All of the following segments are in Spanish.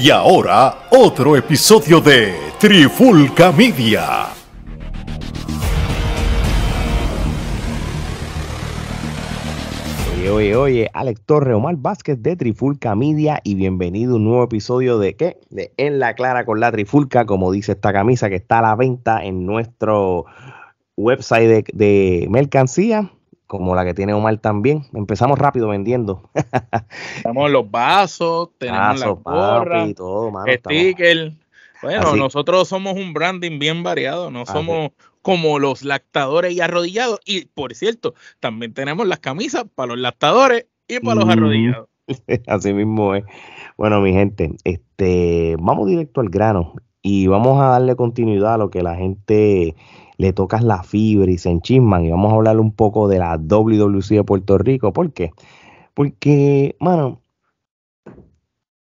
Y ahora, otro episodio de Trifulca Media. Oye, oye, oye, Alex Torre, Omar Vázquez de Trifulca Media y bienvenido a un nuevo episodio de ¿qué? De En la Clara con la Trifulca, como dice esta camisa que está a la venta en nuestro website de, de mercancía como la que tiene Omar también. Empezamos rápido vendiendo. Tenemos los vasos, tenemos la las y todo, mano, sticker. Bueno, nosotros somos un branding bien variado, no somos como los lactadores y arrodillados. Y por cierto, también tenemos las camisas para los lactadores y para los mm. arrodillados. Así mismo es. Bueno, mi gente, este, vamos directo al grano y vamos a darle continuidad a lo que la gente le tocas la fibra y se enchisman. Y vamos a hablar un poco de la WWC de Puerto Rico. ¿Por qué? Porque, mano,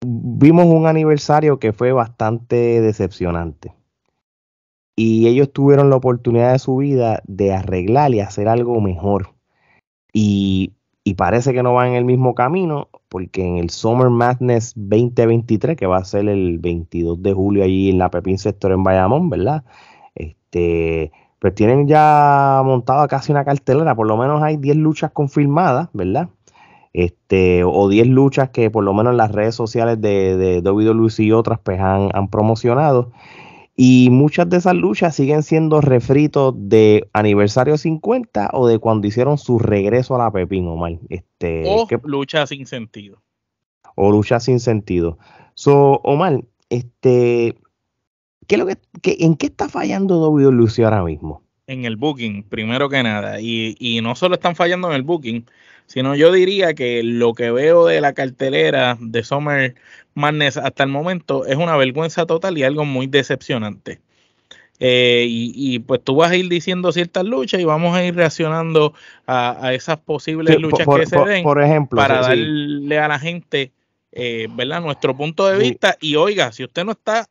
vimos un aniversario que fue bastante decepcionante. Y ellos tuvieron la oportunidad de su vida de arreglar y hacer algo mejor. Y, y parece que no van en el mismo camino, porque en el Summer Madness 2023, que va a ser el 22 de julio allí en la Pepín Sector en Bayamón, ¿verdad? Este, pues tienen ya montada casi una cartelera, por lo menos hay 10 luchas confirmadas, ¿verdad? Este, o 10 luchas que por lo menos las redes sociales de, de WWE y otras pues, han, promocionado. Y muchas de esas luchas siguen siendo refritos de aniversario 50 o de cuando hicieron su regreso a la Pepín, Omar. Este, o que, lucha sin sentido. O lucha sin sentido. So, Omar, este, lo que, ¿En qué está fallando WWE ahora mismo? En el booking, primero que nada. Y, no solo están fallando en el booking, sino yo diría que lo que veo de la cartelera de Summer Madness hasta el momento es una vergüenza total y algo muy decepcionante. Eh, y, pues tú vas a ir diciendo ciertas luchas y vamos a ir reaccionando a, esas posibles luchas que se den ejemplo, para darle a la gente eh, ¿verdad? nuestro punto de vista. Y oiga, si usted no está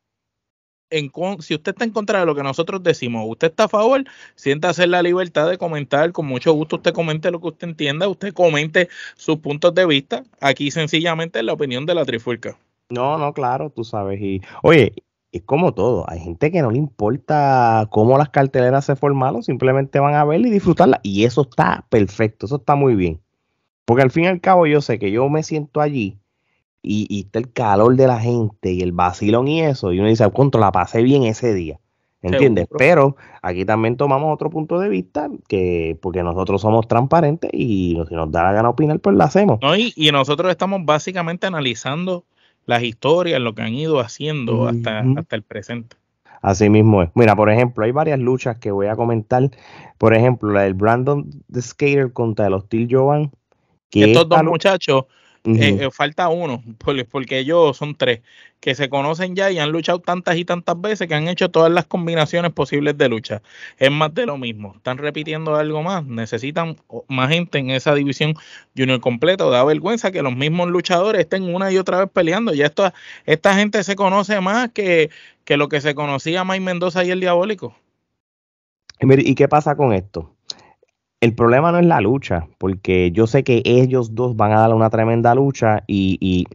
si usted está en contra de lo que nosotros decimos, usted está a favor, siéntase en la libertad de comentar, con mucho gusto usted comente lo que usted entienda, usted comente sus puntos de vista, aquí sencillamente es la opinión de la trifurca No, no, claro, tú sabes, y oye, es como todo, hay gente que no le importa cómo las carteleras se formaron, simplemente van a verla y disfrutarla, y eso está perfecto, eso está muy bien, porque al fin y al cabo yo sé que yo me siento allí y, está el calor de la gente y el vacilón y eso, y uno dice, ah, cuánto la pasé bien ese día. ¿Entiendes? Pero aquí también tomamos otro punto de vista, que porque nosotros somos transparentes y si nos da la gana opinar, pues la hacemos. y, nosotros estamos básicamente analizando las historias, lo que han ido haciendo hasta, hasta el presente. Así mismo es. Mira, por ejemplo, hay varias luchas que voy a comentar. Por ejemplo, la del Brandon the Skater contra el Hostil Jovan. Que Estos dos muchachos eh, eh, falta uno, porque ellos son tres, que se conocen ya y han luchado tantas y tantas veces que han hecho todas las combinaciones posibles de lucha. Es más de lo mismo, están repitiendo algo más, necesitan más gente en esa división junior completa, da vergüenza que los mismos luchadores estén una y otra vez peleando, ya esta, esta gente se conoce más que, que lo que se conocía Mike Mendoza y el Diabólico. ¿Y qué pasa con esto? el problema no es la lucha, porque yo sé que ellos dos van a dar una tremenda lucha y, y,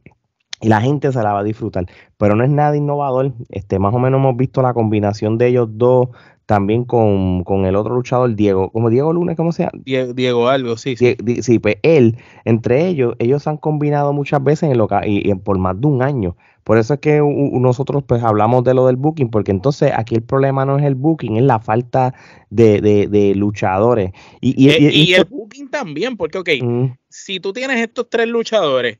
la gente se la va a disfrutar, pero no es nada innovador. Este, más o menos hemos visto la combinación de ellos dos también con, con, el otro luchador, Diego, como Diego Luna, ¿cómo se llama? Diego, Alves sí. Sí. pues él, entre ellos, ellos han combinado muchas veces en el y, por más de un año. Por eso es que nosotros pues hablamos de lo del booking, porque entonces aquí el problema no es el booking, es la falta de, luchadores. Y, y, eh, el booking también, porque, ok, si tú tienes estos tres luchadores,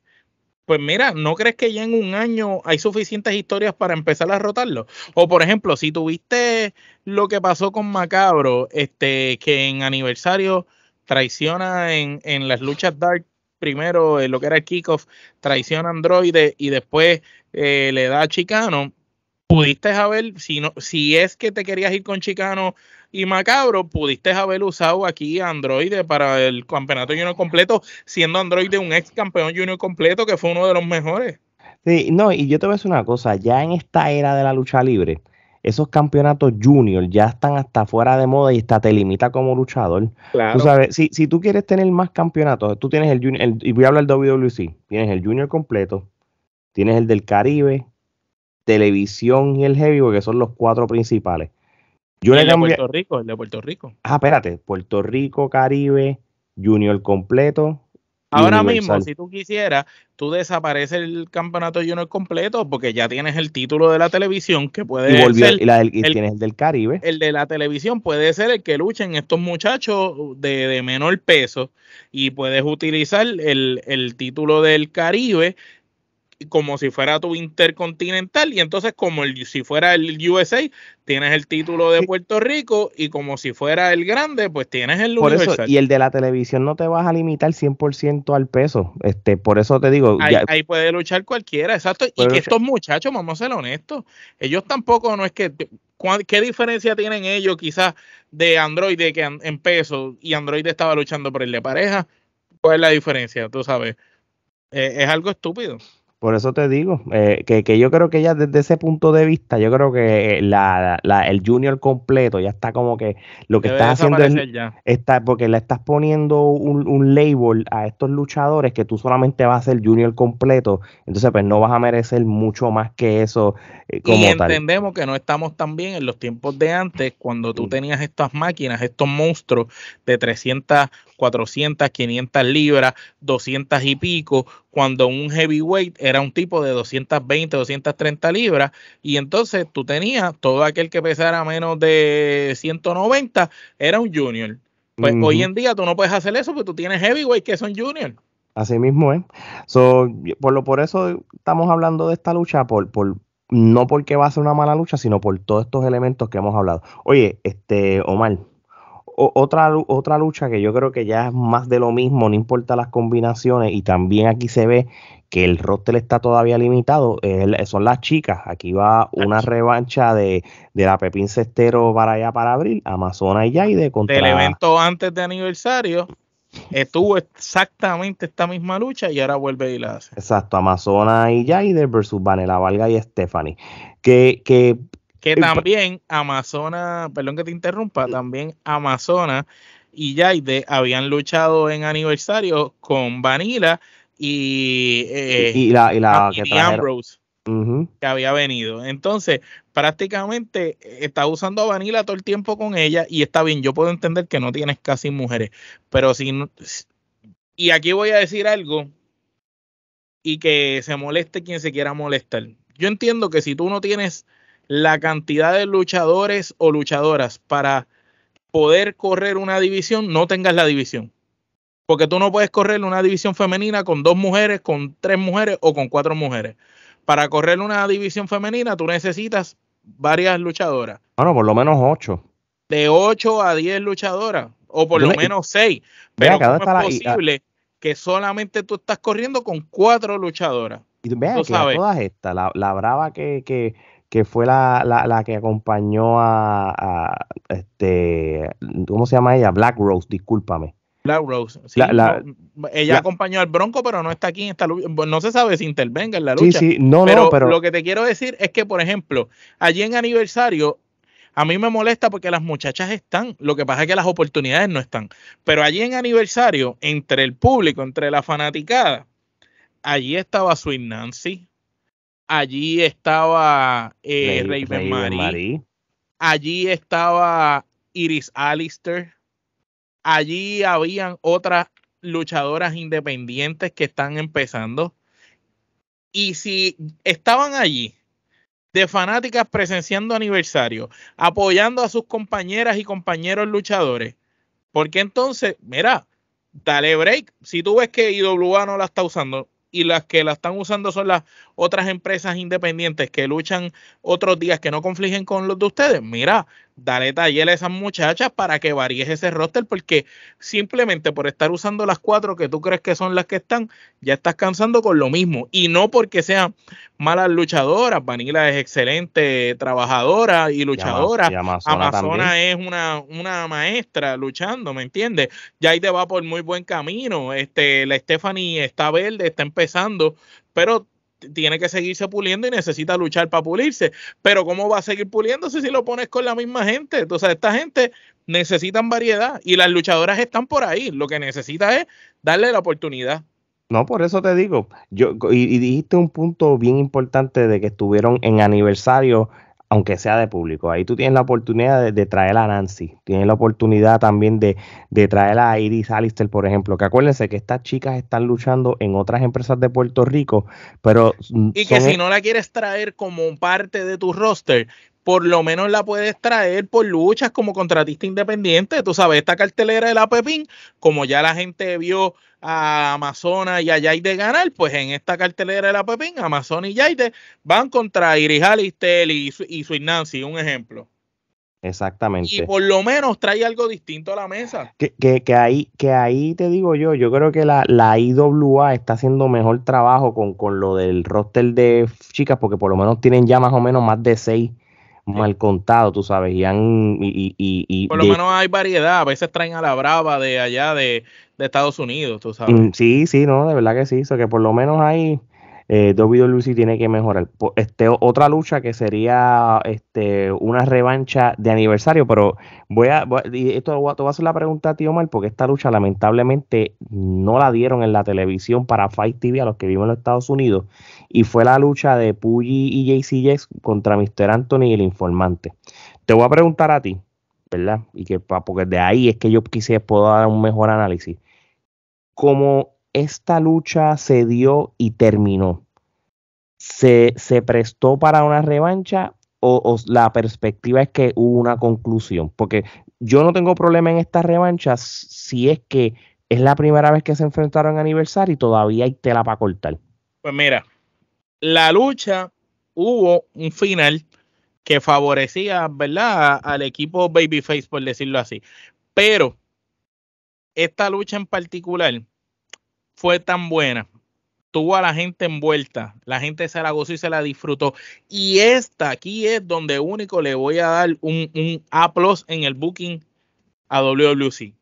pues mira, ¿no crees que ya en un año hay suficientes historias para empezar a rotarlo? O por ejemplo, si tuviste lo que pasó con Macabro, este, que en aniversario traiciona en, en las luchas Dark primero, en eh, lo que era el kickoff, traiciona a Android y después eh, le da a Chicano pudiste haber, si, es que te querías ir con Chicano y Macabro, pudiste haber usado aquí Android para el campeonato junior completo, siendo Android un ex campeón junior completo que fue uno de los mejores. Sí, no, y yo te voy a decir una cosa, ya en esta era de la lucha libre, esos campeonatos junior ya están hasta fuera de moda y hasta te limita como luchador. Claro. Tú sabes, si, tú quieres tener más campeonatos, tú tienes el junior, y voy a hablar del WWC, tienes el junior completo, tienes el del Caribe, televisión y el heavy, porque son los cuatro principales. Yo el de Puerto Rico, el de Puerto Rico. Ah, espérate, Puerto Rico, Caribe, Junior completo. Ahora mismo, si tú quisieras, tú desapareces el campeonato Junior completo porque ya tienes el título de la televisión que puede y ser. Y, del, tienes el del Caribe. El de la televisión puede ser el que luchen estos muchachos de, menor peso y puedes utilizar el, el título del Caribe como si fuera tu intercontinental y entonces como el, si fuera el USA tienes el título de Puerto Rico y como si fuera el grande pues tienes el por y el de la televisión no te vas a limitar 100% al peso este por eso te digo ahí, puede luchar cualquiera exacto y que estos muchachos vamos a ser honestos ellos tampoco no es que ¿Qué diferencia tienen ellos quizás de Android que en peso y Android estaba luchando por el de pareja? ¿Cuál es la diferencia? Tú sabes. Eh, es algo estúpido. Por eso te digo, eh, que, yo creo que ya desde ese punto de vista, yo creo que eh, la, el junior completo ya está como que lo que estás haciendo Está, porque le estás poniendo un, un, label a estos luchadores que tú solamente vas a ser junior completo, entonces pues no vas a merecer mucho más que eso. Eh, como y entendemos que no estamos tan bien en los tiempos de antes, cuando tú tenías estas máquinas, estos monstruos de 300 400, 500 libras, 200 y pico, cuando un heavyweight era un tipo de 220, 230 libras, y entonces tú tenías todo aquel que pesara menos de 190, era un junior. Pues hoy en día tú no puedes hacer eso porque tú tienes heavyweight que son junior. Así mismo ¿eh? por, lo, por eso estamos hablando de esta lucha, por, por, no porque va a ser una mala lucha, sino por todos estos elementos que hemos hablado. Oye, este Omar, otra, otra lucha que yo creo que ya es más de lo mismo, no importa las combinaciones, y también aquí se ve que el roster está todavía limitado, son las chicas. Aquí va una revancha de, la Pepín Cestero para allá para abril, Amazona y Jaide. contra... El evento antes de aniversario estuvo exactamente esta misma lucha y ahora vuelve y la hace. Exacto, Amazona y Jaide versus Vanela Valga y Stephanie. Que, que que también Amazona, perdón que te interrumpa, también Amazona y Jade habían luchado en aniversario con Vanilla y, eh, la, la que Ambrose. que había venido. Entonces, prácticamente está usando a Vanilla todo el tiempo con ella y está bien, yo puedo entender que no tienes casi mujeres, pero si... No, y aquí voy a decir algo y que se moleste quien se quiera molestar. Yo entiendo que si tú no tienes la cantidad de luchadores o luchadoras para poder correr una división, no tengas la división. Porque tú no puedes correr una división femenina con dos mujeres, con tres mujeres o con cuatro mujeres. Para correr una división femenina tú necesitas varias luchadoras. Bueno, por lo menos ocho. De ocho a diez luchadoras, o por lo menos seis. Pero es posible que solamente tú estás corriendo con cuatro luchadoras? Y vean que todas estas, la, brava que, que fue la, que acompañó a, este, ¿cómo se llama ella? Black Rose, discúlpame. Black Rose, sí, ella acompañó al Bronco, pero no está aquí en esta lucha. No se sabe si intervenga en la lucha. Sí, sí, no, pero, no, pero lo que te quiero decir es que, por ejemplo, allí en aniversario a mí me molesta porque las muchachas están, lo que pasa es que las oportunidades no están. Pero allí en aniversario, entre el público, entre la fanaticada, allí estaba Sweet Nancy, allí estaba eh, Marie. allí estaba Iris Alistair, allí habían otras luchadoras independientes que están empezando. Y si estaban allí de fanáticas presenciando aniversario, apoyando a sus compañeras y compañeros luchadores, porque entonces, mira, dale break. Si tú ves que IWA no la está usando y las que la están usando son las otras empresas independientes que luchan otros días que no confligen con los de ustedes, mira, dale taller a esas muchachas para que varíes ese roster, porque simplemente por estar usando las cuatro que tú crees que son las que están, ya estás cansando con lo mismo. Y no porque sean malas luchadoras, Vanilla es excelente trabajadora y luchadora. Amazonas es una, una, maestra luchando, ¿me entiendes? Ya ahí te va por muy buen camino. Este, la Stephanie está verde, está empezando, pero tiene que seguirse puliendo y necesita luchar para pulirse. Pero ¿cómo va a seguir puliéndose si lo pones con la misma gente? Entonces, esta gente necesitan variedad y las luchadoras están por ahí. Lo que necesita es darle la oportunidad. No, por eso te digo, yo y dijiste un punto bien importante de que estuvieron en aniversario aunque sea de público. Ahí tú tienes la oportunidad de, traer a Nancy, tienes la oportunidad también de, de, traer a Iris Alistair, por ejemplo, que acuérdense que estas chicas están luchando en otras empresas de Puerto Rico, pero... Y que si e- no la quieres traer como parte de tu roster, por lo menos la puedes traer por luchas como contratista independiente. Tú sabes, esta cartelera de la Pepín, como ya la gente vio a Amazonas y a Jaide ganar, pues en esta cartelera de la Pepín, Amazonas y Jaide van contra Iris Alistair y, y su Nancy, un ejemplo. Exactamente. Y por lo menos trae algo distinto a la mesa. Que, que, ahí, que ahí te digo yo, yo creo que la, la IWA está haciendo mejor trabajo con, con lo del roster de chicas, porque por lo menos tienen ya más o menos más de seis mal contado, tú sabes, y han... Y, y, y Por lo menos hay variedad, a veces traen a la brava de allá de, Estados Unidos, tú sabes. Mm, sí, sí, no, de verdad que sí, sea que por lo menos hay... Eh, Lucy tiene que mejorar. Este, otra lucha que sería este, una revancha de aniversario, pero voy a, esto a, te voy a hacer la pregunta a ti, Omar, porque esta lucha lamentablemente no la dieron en la televisión para Fight TV a los que viven en los Estados Unidos y fue la lucha de Puggy y Jess contra Mr. Anthony y el informante. Te voy a preguntar a ti, ¿verdad? Y que porque de ahí es que yo quisiera puedo dar un mejor análisis. ¿Cómo esta lucha se dio y terminó, ¿se, se prestó para una revancha o, la perspectiva es que hubo una conclusión? Porque yo no tengo problema en estas revanchas si es que es la primera vez que se enfrentaron a aniversario y todavía hay tela para cortar. Pues mira, la lucha hubo un final que favorecía, ¿verdad?, al equipo Babyface, por decirlo así. Pero esta lucha en particular fue tan buena, tuvo a la gente envuelta, la gente se la gozó y se la disfrutó. Y esta aquí es donde único le voy a dar un, un en el booking a WWC.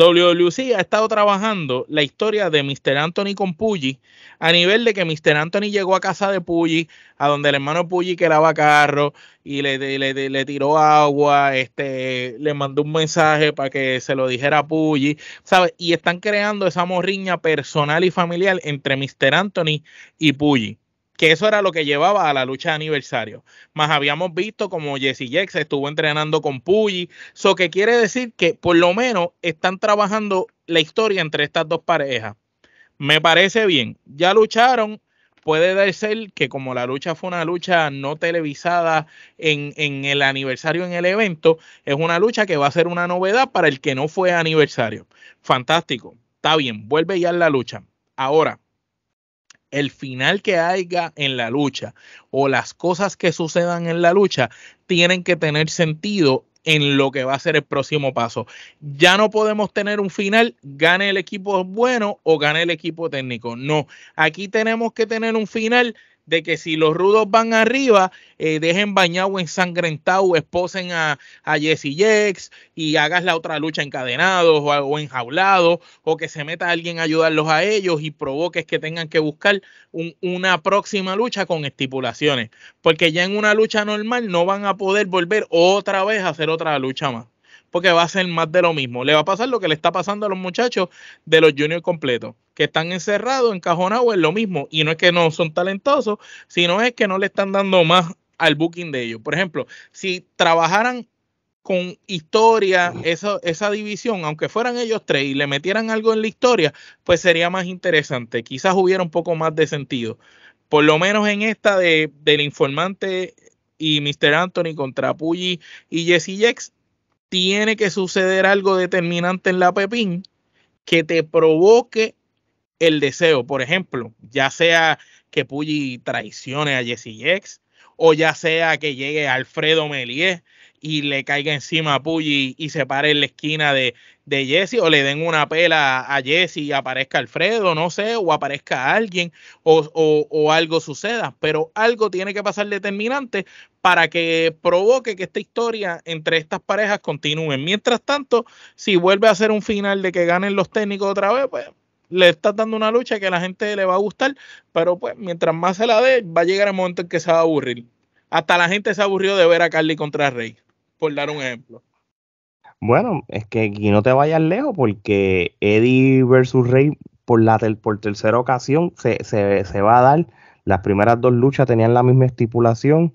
WLC e ha estado trabajando la historia de Mr. Anthony con Puggy a nivel de que Mr. Anthony llegó a casa de Puggy, a donde el hermano Puggy que carro y le, le, tiró agua, este, le mandó un mensaje para que se lo dijera a Puggy, ¿sabes? Y están creando esa morriña personal y familiar entre Mr. Anthony y Puggy que eso era lo que llevaba a la lucha de aniversario. Más habíamos visto como Jesse Jack se estuvo entrenando con Puggy, eso que quiere decir que por lo menos están trabajando la historia entre estas dos parejas. Me parece bien, ya lucharon, puede ser que como la lucha fue una lucha no televisada en, en, el aniversario en el evento, es una lucha que va a ser una novedad para el que no fue aniversario. Fantástico, está bien, vuelve ya la lucha. Ahora, el final que haya en la lucha o las cosas que sucedan en la lucha tienen que tener sentido en lo que va a ser el próximo paso. Ya no podemos tener un final, gane el equipo bueno o gane el equipo técnico. No, aquí tenemos que tener un final de que si los rudos van arriba, eh, dejen bañado, ensangrentado, esposen a, a Jesse Jax y hagas la otra lucha encadenados o, enjaulados, o que se meta alguien a ayudarlos a ellos y provoques que tengan que buscar una próxima lucha con estipulaciones. Porque ya en una lucha normal no van a poder volver otra vez a hacer otra lucha más. Porque va a ser más de lo mismo. Le va a pasar lo que le está pasando a los muchachos de los juniors completos que están encerrados, encajonados es lo mismo. Y no es que no son talentosos, sino es que no le están dando más al booking de ellos. Por ejemplo, si trabajaran con historia esa, división, aunque fueran ellos tres y le metieran algo en la historia, pues sería más interesante. Quizás hubiera un poco más de sentido. Por lo menos en esta del informante y Mr. Anthony contra Puggy y Jesse Jex, tiene que suceder algo determinante en la Pepín que te provoque el deseo, por ejemplo, ya sea que Puggy traicione a Jesse X o ya sea que llegue Alfredo Melié y le caiga encima a Puggy y se pare en la esquina de, Jesse, o le den una pela a Jesse y aparezca Alfredo, no sé, o aparezca alguien, o, o, o algo suceda. Pero algo tiene que pasar determinante para que provoque que esta historia entre estas parejas continúe. Mientras tanto, si vuelve a ser un final de que ganen los técnicos otra vez, pues le estás dando una lucha que a la gente le va a gustar, pero pues mientras más se la dé, va a llegar el momento en que se va a aburrir. Hasta la gente se aburrió de ver a Carly contra Rey, por dar un ejemplo. Bueno, es que aquí no te vayas lejos porque Eddie versus Rey por la ter por tercera ocasión se, se, se, va a dar. Las primeras dos luchas tenían la misma estipulación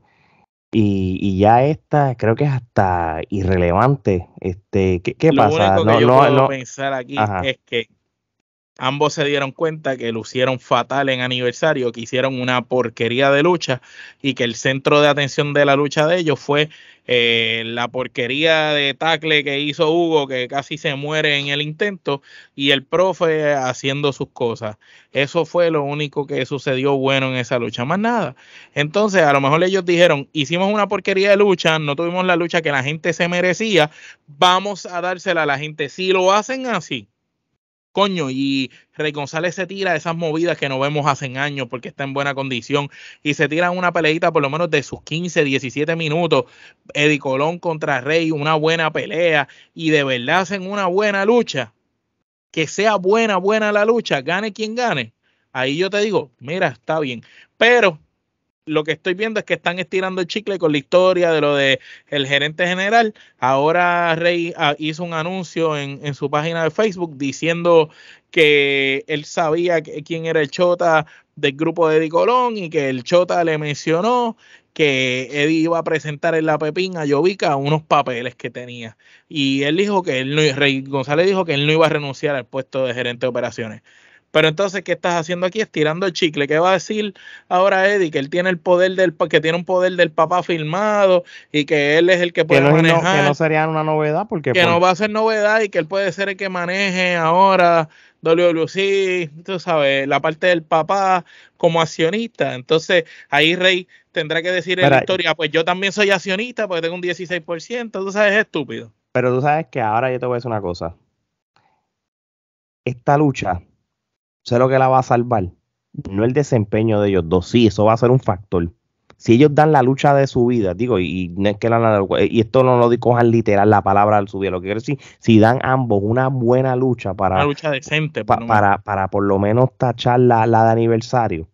y, y ya esta creo que es hasta irrelevante. Este, ¿Qué, qué Lo Único que no, yo puedo pensar aquí es que Ambos se dieron cuenta que lucieron fatal en aniversario, que hicieron una porquería de lucha y que el centro de atención de la lucha de ellos fue eh, la porquería de tacle que hizo Hugo, que casi se muere en el intento, y el profe haciendo sus cosas. Eso fue lo único que sucedió bueno en esa lucha, más nada. Entonces, a lo mejor ellos dijeron, hicimos una porquería de lucha, no tuvimos la lucha que la gente se merecía, vamos a dársela a la gente. Si lo hacen así coño, y Rey González se tira esas movidas que no vemos hace años porque está en buena condición y se tiran una peleita por lo menos de sus 15, 17 minutos. Eddie Colón contra Rey, una buena pelea y de verdad hacen una buena lucha. Que sea buena, buena la lucha, gane quien gane. Ahí yo te digo, mira, está bien. Pero lo que estoy viendo es que están estirando el chicle con la historia de lo de el gerente general. Ahora Rey ah, hizo un anuncio en, su página de Facebook diciendo que él sabía quién era el chota del grupo de Eddie Colón y que el chota le mencionó que Eddie iba a presentar en la pepina a Jovica unos papeles que tenía. Y él dijo que él no, Rey González dijo que él no iba a renunciar al puesto de gerente de operaciones. Pero entonces, ¿qué estás haciendo aquí? Estirando el chicle. ¿Qué va a decir ahora Eddie? Que él tiene el poder del que tiene un poder del papá firmado y que él es el que puede manejar. que no sería una novedad porque que no pues va a ser novedad y que él puede ser el que maneje ahora WWC, tú sabes, la parte del papá como accionista. Entonces, ahí Rey tendrá que decir en la historia, ah, pues yo también soy accionista porque tengo un 16%, tú sabes, es estúpido. Pero tú sabes que ahora yo te voy a decir una cosa. Esta lucha sé lo que la va a salvar? No el desempeño de ellos dos, sí, eso va a ser un factor. Si ellos dan la lucha de su vida, digo, y, no la, y esto no lo cojan literal la palabra al su lo que quiero decir, si dan ambos una buena lucha para. Una lucha decente, para, para por lo menos tachar la, de aniversario.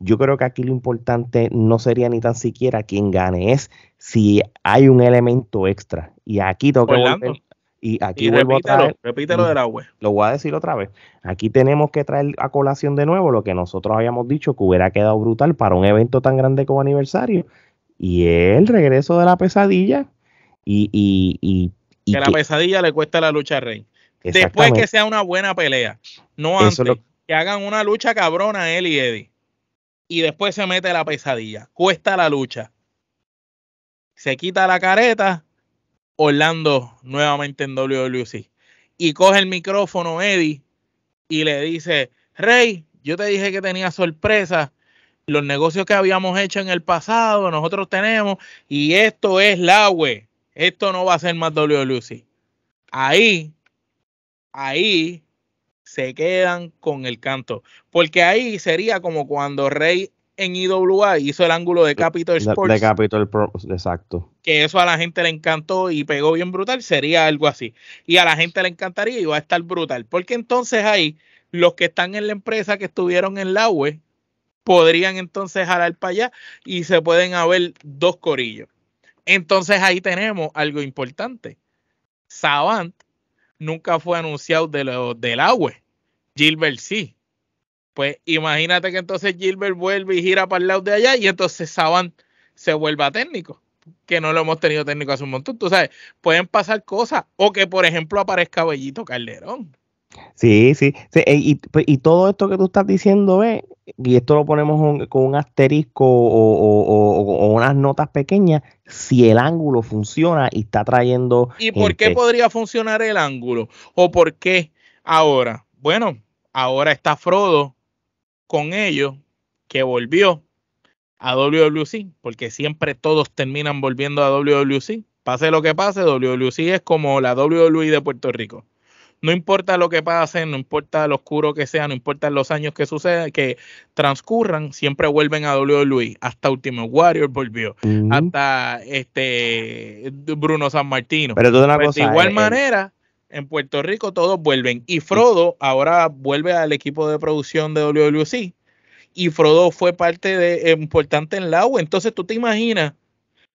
Yo creo que aquí lo importante no sería ni tan siquiera quién gane, es si hay un elemento extra. Y aquí tengo y aquí vuelvo a traer, Lo voy a decir otra vez. Aquí tenemos que traer a colación de nuevo lo que nosotros habíamos dicho que hubiera quedado brutal para un evento tan grande como aniversario. Y el regreso de la pesadilla. Y, que, la pesadilla le cuesta la lucha a Rey. Después que sea una buena pelea. No antes. Que hagan una lucha cabrona él y Eddie. Y después se mete la pesadilla. Cuesta la lucha. Se quita la careta Orlando nuevamente en WWC. Y coge el micrófono Eddie y le dice, Rey, yo te dije que tenía sorpresa los negocios que habíamos hecho en el pasado, nosotros tenemos, y esto es la web, esto no va a ser más WWC. Ahí, ahí se quedan con el canto, porque ahí sería como cuando Rey en IWA hizo el ángulo de Capital Sports. De, Capital Pro, exacto. Que eso a la gente le encantó y pegó bien brutal, sería algo así. Y a la gente le encantaría y va a estar brutal. Porque entonces ahí los que están en la empresa que estuvieron en la UE podrían entonces jalar para allá y se pueden haber dos corillos. Entonces ahí tenemos algo importante. Savant nunca fue anunciado de, del la e. Gilbert sí. Pues imagínate que entonces Gilbert vuelve y gira para el lado de allá y entonces Saban se vuelva técnico, que no lo hemos tenido técnico hace un montón. Tú sabes, pueden pasar cosas o que, por ejemplo, aparezca Bellito Calderón. Sí, sí, e, pues, y, todo esto que tú estás diciendo ve, y esto lo ponemos con un asterisco o, unas notas pequeñas, si el ángulo funciona y está trayendo... ¿Y por qué podría funcionar el ángulo? ¿O por qué ahora? Bueno, ahora está Frodo con ellos que volvió a WWC, porque siempre todos terminan volviendo a WWC. Pase lo que pase, WWC es como la WWE de Puerto Rico. No importa lo que pase, no importa lo oscuro que sea, no importa los años que suceda, que transcurran, siempre vuelven a WWE. Hasta Ultimate Warrior volvió, hasta este Bruno San Martino. Pero pues de igual eh, eh, manera, en Puerto Rico todos vuelven. Y Frodo ahora vuelve al equipo de producción de WWC. Y Frodo fue parte de, importante en la U. Entonces tú te imaginas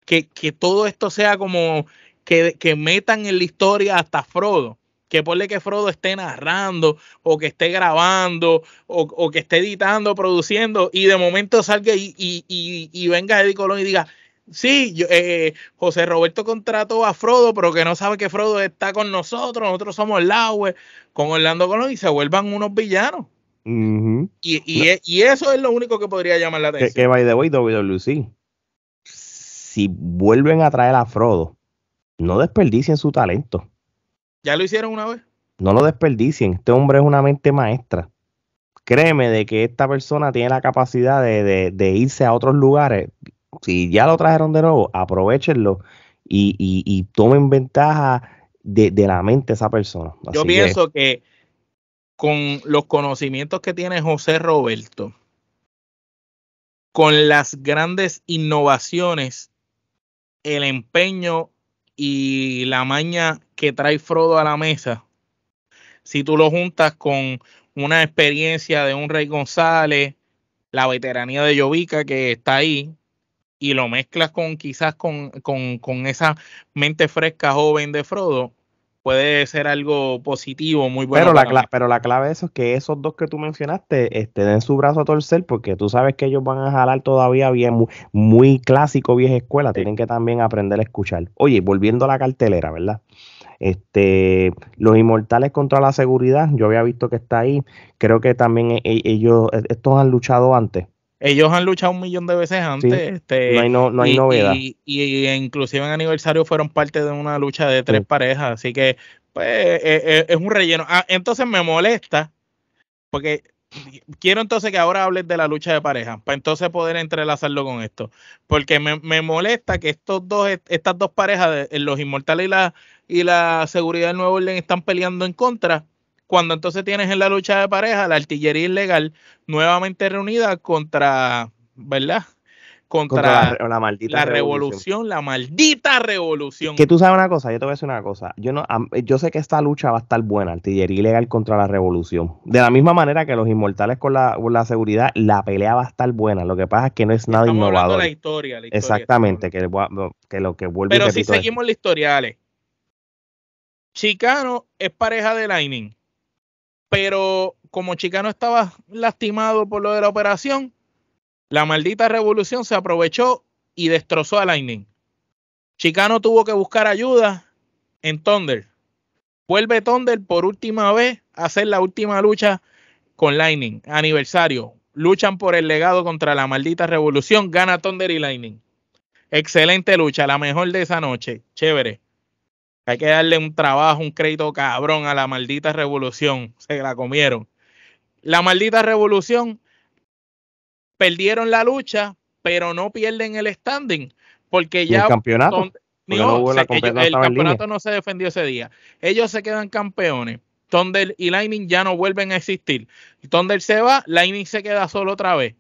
que, todo esto sea como que, metan en la historia hasta Frodo. Que ponle que Frodo esté narrando, o que esté grabando, o, que esté editando, produciendo, y de momento salga y, y, y venga Eddie Colón y diga, Sí, yo, eh, José Roberto contrató a Frodo, pero que no sabe que Frodo está con nosotros, nosotros somos Lauer, con Orlando Colón y se vuelvan unos villanos. E, y, eso es lo único que podría llamar la atención. Que, que by the way, Lucy. si vuelven a traer a Frodo, no desperdicien su talento. ¿Ya lo hicieron una vez? No lo desperdicien. Este hombre es una mente maestra. Créeme de que esta persona tiene la capacidad de irse a otros lugares si ya lo trajeron de nuevo, aprovechenlo y, tomen ventaja de, la mente esa persona. Yo pienso que, con los conocimientos que tiene José Roberto, con las grandes innovaciones, el empeño y la maña que trae Frodo a la mesa, si tú lo juntas con una experiencia de un Rey González, la veteranía de Llovica que está ahí, y lo mezclas con quizás con, con, con esa mente fresca joven de Frodo, puede ser algo positivo, muy bueno. Pero la, clave, pero la clave eso es que esos dos que tú mencionaste este, den su brazo a torcer porque tú sabes que ellos van a jalar todavía bien, muy, clásico, vieja escuela. Tienen que también aprender a escuchar. Oye, volviendo a la cartelera, ¿verdad? Este, los inmortales contra la seguridad, yo había visto que está ahí. Creo que también e-, e-, ellos, e-, estos han luchado antes ellos han luchado un millón de veces antes. Este, no hay, y, novedad. Y, e inclusive en aniversario fueron parte de una lucha de tres parejas, así que pues, e, e, es, un relleno. Ah, entonces me molesta, porque quiero entonces que ahora hables de la lucha de pareja, para entonces poder entrelazarlo con esto, porque me, molesta que estos dos, estas dos parejas, los inmortales y la, y la seguridad del nuevo orden, están peleando en contra cuando entonces tienes en la lucha de pareja la artillería ilegal nuevamente reunida contra, ¿verdad? Contra, la, maldita revolución. la maldita revolución. Que tú sabes una cosa, yo te voy a decir una cosa. Yo no, yo sé que esta lucha va a estar buena, artillería ilegal contra la revolución. De la misma manera que los inmortales con la, seguridad, la pelea va a estar buena. Lo que pasa es que no es nada innovador. la historia, Exactamente, que, lo que vuelve. Pero si seguimos la historia, Ale. Chicano es pareja de Lightning. Pero como Chicano estaba lastimado por lo de la operación, la maldita revolución se aprovechó y destrozó a Lightning. Chicano tuvo que buscar ayuda en Thunder. Vuelve Thunder por última vez a hacer la última lucha con Lightning, aniversario. Luchan por el legado contra la maldita revolución, gana Thunder y Lightning. Excelente lucha, la mejor de esa noche, chévere. Hay que darle un trabajo, un crédito cabrón a la maldita revolución. Se la comieron. La maldita revolución perdieron la lucha, pero no pierden el standing. Porque ya. El campeonato. no, se, defendió ese día. Ellos se quedan campeones. Thunder y Lightning ya no vuelven a existir. Thunder se va, Lightning se queda solo otra vez.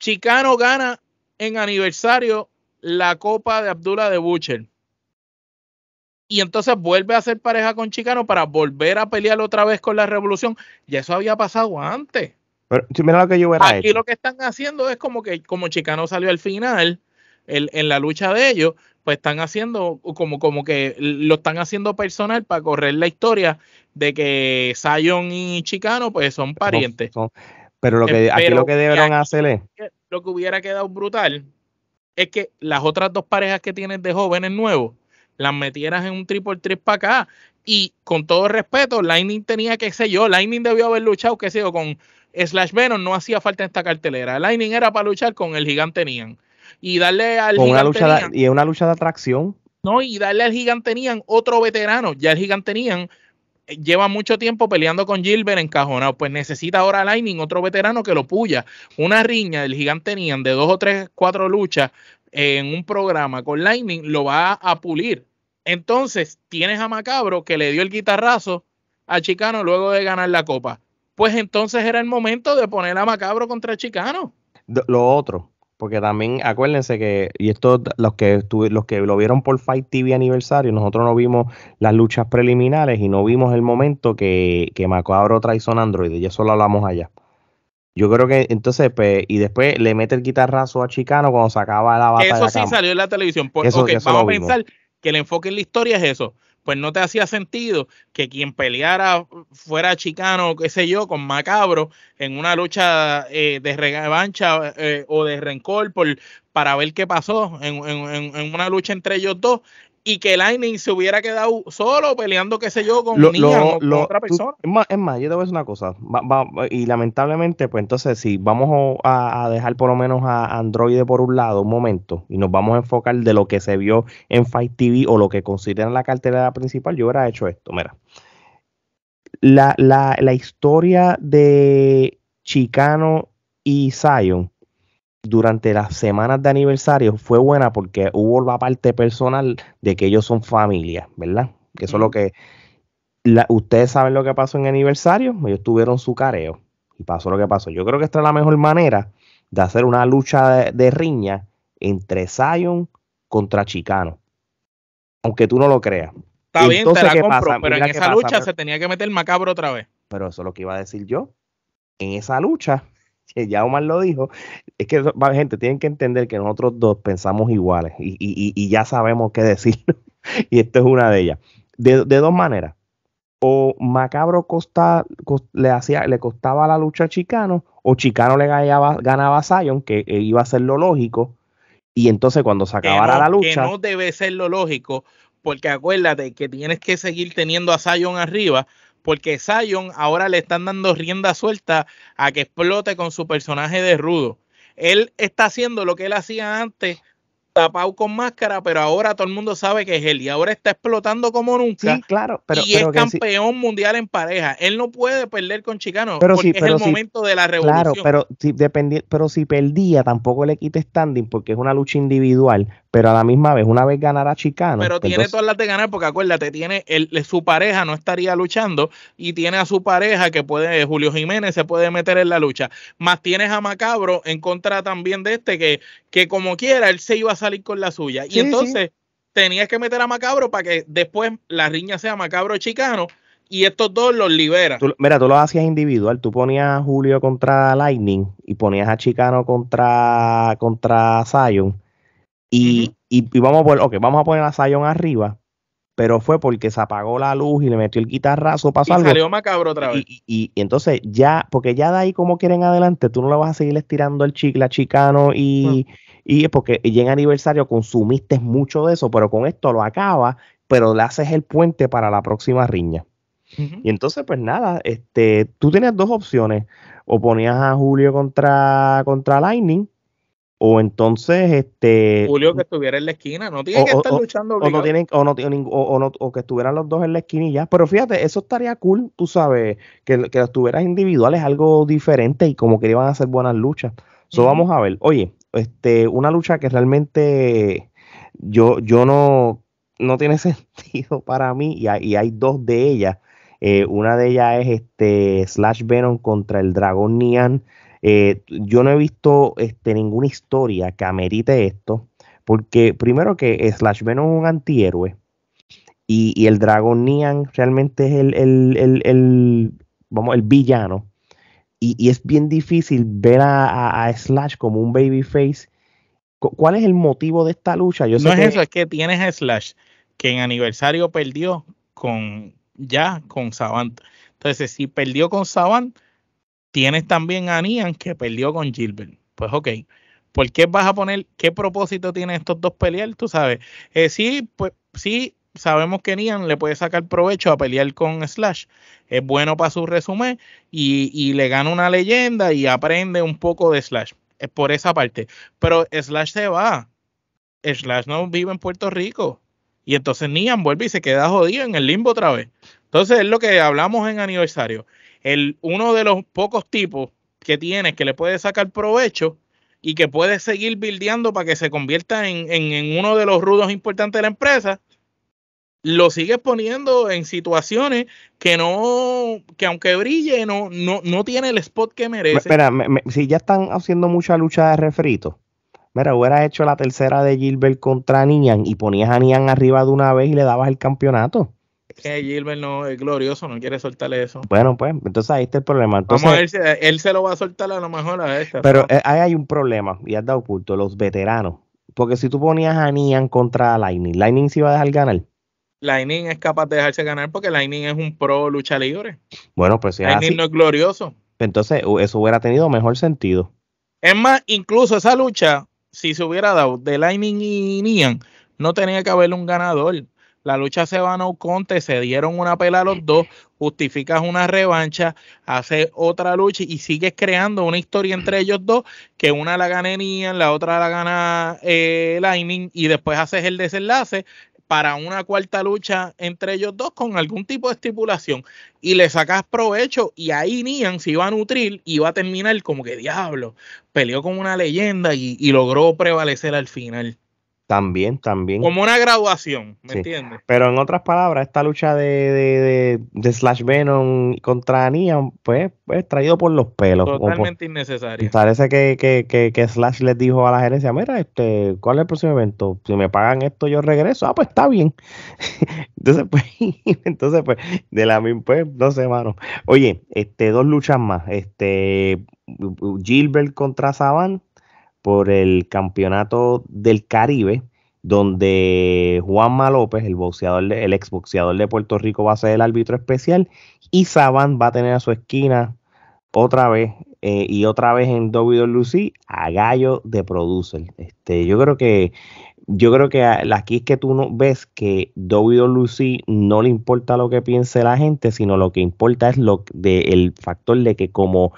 Chicano gana en aniversario la Copa de Abdullah de Butcher y entonces vuelve a ser pareja con Chicano para volver a pelear otra vez con la revolución. y eso había pasado antes. Pero, mira lo que yo era Aquí lo que están haciendo es como que como Chicano salió al final en la lucha de ellos, pues están haciendo como, como que lo están haciendo personal para correr la historia de que Sion y Chicano pues son parientes. pero lo que aquí lo que deberán hacer es lo que hubiera quedado brutal es que las otras dos parejas que tienen de jóvenes nuevos las metieras en un triple trip para acá. Y con todo respeto, Lightning tenía, que sé yo, Lightning debió haber luchado, qué sé yo, con Slash Venom no hacía falta en esta cartelera. Lightning era para luchar con el gigante Nian. Y darle al lucha Y es una lucha de atracción. No, y darle al gigante Nian otro veterano. Ya el gigante Nian eh, lleva mucho tiempo peleando con Gilbert encajonado. Pues necesita ahora Lightning, otro veterano que lo puya. Una riña del gigante Nian de dos o tres, cuatro luchas en un programa con Lightning lo va a pulir. Entonces tienes a Macabro que le dio el guitarrazo a Chicano luego de ganar la copa. Pues entonces era el momento de poner a Macabro contra Chicano. Lo otro, porque también acuérdense que, y esto los que, los que lo vieron por Fight TV aniversario, nosotros no vimos las luchas preliminares y no vimos el momento que, que Macabro traicionó a Android, y eso lo hablamos allá. Yo creo que entonces, pues, y después le mete el guitarrazo a Chicano cuando sacaba la batalla. Eso sí salió en la televisión. Por, eso, vamos a pensar que el enfoque en la historia es eso. Pues no te hacía sentido que quien peleara fuera chicano, qué sé yo, con Macabro en una lucha eh, de revancha eh, o de rencor por, para ver qué pasó en, en, una lucha entre ellos dos, y que Lightning se hubiera quedado solo peleando, qué sé yo, con, otra persona. es, más, yo te voy a decir una cosa. y lamentablemente, pues entonces, si vamos a, a, dejar por lo menos a Android por un lado un momento y nos vamos a enfocar de lo que se vio en Fight TV o lo que consideran la cartera principal, yo hubiera hecho esto. Mira, la, la historia de Chicano y Zion durante las semanas de aniversario fue buena porque hubo la parte personal de que ellos son familia, ¿verdad? Que Eso es lo que... ustedes saben lo que pasó en aniversario, ellos tuvieron su careo y pasó lo que pasó. Yo creo que esta es la mejor manera de hacer una lucha de, riña entre Zion contra Chicano. Aunque tú no lo creas. Está bien, te la pero en esa lucha se tenía que meter Macabro otra vez. Pero eso es lo que iba a decir yo. En esa lucha ya Omar lo dijo, es que gente, tienen que entender que nosotros dos pensamos iguales y, ya sabemos qué decir. y esto es una de ellas. De, dos maneras. O Macabro le, hacía, le costaba la lucha a Chicano, o Chicano le ganaba, a Sayon que eh, iba a ser lo lógico. Y entonces cuando se acabara la lucha... Que no debe ser lo lógico, porque acuérdate que tienes que seguir teniendo a Sayon arriba porque Zion ahora le están dando rienda suelta a que explote con su personaje de rudo. Él está haciendo lo que él hacía antes, tapado con máscara, pero ahora todo el mundo sabe que es él y ahora está explotando como nunca. Sí, claro, pero, y es campeón mundial en pareja. Él no puede perder con Chicano porque es el momento de la revolución. Claro, pero si, pero si perdía tampoco le quite standing porque es una lucha individual, pero a la misma vez una vez ganará Chicano. Pero tiene todas las de ganar porque acuérdate, tiene el, su pareja no estaría luchando y tiene a su pareja que puede Julio Jiménez se puede meter en la lucha. Más tienes a Macabro en contra también de este que que como quiera él se iba a salir con la suya. y entonces tenías que meter a Macabro para que después la riña sea Macabro chicano y estos dos los libera mira, tú lo hacías individual, tú ponías a Julio contra Lightning y ponías a Chicano contra contra Zion y, y, vamos a poner, vamos a poner a Zion arriba pero fue porque se apagó la luz y le metió el guitarrazo, pasó y salió macabro otra vez. Y, entonces ya, porque ya de ahí como quieren adelante, tú no le vas a seguir estirando el chicle Chicano y, es porque ya en aniversario consumiste mucho de eso, pero con esto lo acabas, pero le haces el puente para la próxima riña. Y entonces, pues nada, este, tú tenías dos opciones. O ponías a Julio contra, contra Lightning, o entonces este Julio que estuviera en la esquina no que estar luchando o que estuvieran los dos en la esquina y ya pero fíjate eso estaría cool tú sabes que, que tuvieras individuales algo diferente y como que iban a hacer buenas luchas eso vamos a ver oye este una lucha que realmente yo yo no no tiene sentido para mí y hay, y hay dos de ellas eh, una de ellas es este Slash Venom contra el Dragón Nian eh, yo no he visto este, ninguna historia que amerite esto, porque primero que Slash Venom es un antihéroe y, el dragonian realmente es el, el, vamos, el villano. Y, es bien difícil ver a, Slash como un babyface. ¿Cuál es el motivo de esta lucha? Yo no es eso, es que tienes a Slash, que en aniversario perdió con ya con Savant. Entonces, si perdió con Savant, Tienes también a Nian que perdió con Gilbert. Pues ok. ¿Por qué vas a poner qué propósito tienen estos dos pelear? Tú sabes. Eh, sí, pues sí, sabemos que Nian le puede sacar provecho a pelear con Slash. Es bueno para su resumen y, y, le gana una leyenda y aprende un poco de Slash. Es por esa parte. Pero Slash se va. Slash no vive en Puerto Rico. Y entonces Nian vuelve y se queda jodido en el limbo otra vez. Entonces es lo que hablamos en aniversario el, uno de los pocos tipos que tienes que le puede sacar provecho y que puede seguir bildeando para que se convierta en, uno de los rudos importantes de la empresa, lo sigues poniendo en situaciones que no, que aunque brille, no, no, no tiene el spot que merece. Espera, si ya están haciendo mucha lucha de refrito, mira, hubiera hecho la tercera de Gilbert contra Nian y ponías a Nian arriba de una vez y le dabas el campeonato que eh, Gilbert no es glorioso, no quiere soltarle eso. Bueno, pues, entonces ahí está el problema. él se lo va a soltar a lo mejor a este, Pero eh, ahí hay un problema, y has dado oculto, los veteranos. Porque si tú ponías a Nian contra Lightning, ¿Lightning se iba a dejar ganar? Lightning es capaz de dejarse ganar porque Lightning es un pro lucha libre. Bueno, pues si Lightning no es glorioso. Entonces, eso hubiera tenido mejor sentido. Es más, incluso esa lucha, si se hubiera dado de Lightning y Nian, no tenía que haber un ganador. La lucha se va a no conte, se dieron una pela a los dos, justificas una revancha, haces otra lucha y sigues creando una historia entre ellos dos, que una la gana Nian, la otra la gana eh, Lightning y después haces el desenlace para una cuarta lucha entre ellos dos con algún tipo de estipulación y le sacas provecho y ahí Nian se iba a nutrir y iba a terminar como que diablo, peleó con una leyenda y logró prevalecer al final. También, también. Como una graduación, ¿me entiendes? Pero en otras palabras, esta lucha de, de, de, de Slash Venom contra Nia, pues, pues traído por los pelos. Totalmente innecesario. Parece que, que, que, Slash les dijo a la gerencia, mira, este, ¿cuál es el próximo evento? Si me pagan esto, yo regreso. Ah, pues está bien. entonces, pues, entonces, pues, de la misma, pues, no sé, Oye, este, dos luchas más. Este, Gilbert contra Savant por el Campeonato del Caribe, donde Juanma López, el boxeador, el exboxeador de Puerto Rico, va a ser el árbitro especial y Saban va a tener a su esquina otra vez eh, y otra vez en Lucy a Gallo de Producer. Este, yo creo que yo creo que ah, aquí es que tú no ves que Lucy no le importa lo que piense la gente, sino lo que importa es lo del factor de que como